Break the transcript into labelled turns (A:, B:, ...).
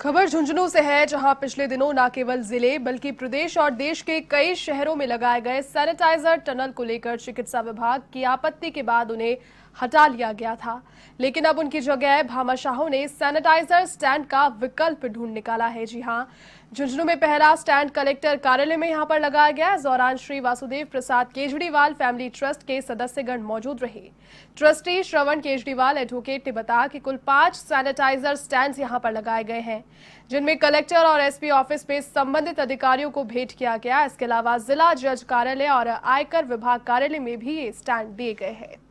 A: खबर झुंझुनू से है जहां पिछले दिनों न केवल जिले बल्कि प्रदेश और देश के कई शहरों में लगाए गए सैनिटाइजर टनल को लेकर चिकित्सा विभाग की आपत्ति के बाद उन्हें हटा लिया गया था लेकिन अब उनकी जगह भामाशाहों ने सैनिटाइजर स्टैंड का विकल्प ढूंढ निकाला है जी हाँ झुंझुनू में पहला स्टैंड कलेक्टर कार्यालय में यहाँ पर लगाया गया इस दौरान श्री वासुदेव प्रसाद केजरीवाल फैमिली ट्रस्ट के सदस्यगण मौजूद रहे ट्रस्टी श्रवण केजरीवाल एडवोकेट ने बताया कि कुल पांच सैनिटाइजर स्टैंड यहाँ पर लगाए गए हैं जिनमें कलेक्टर और एसपी ऑफिस में संबंधित अधिकारियों को भेंट किया गया इसके अलावा जिला जज कार्यालय और आयकर विभाग कार्यालय में भी ये स्टैंड दिए गए हैं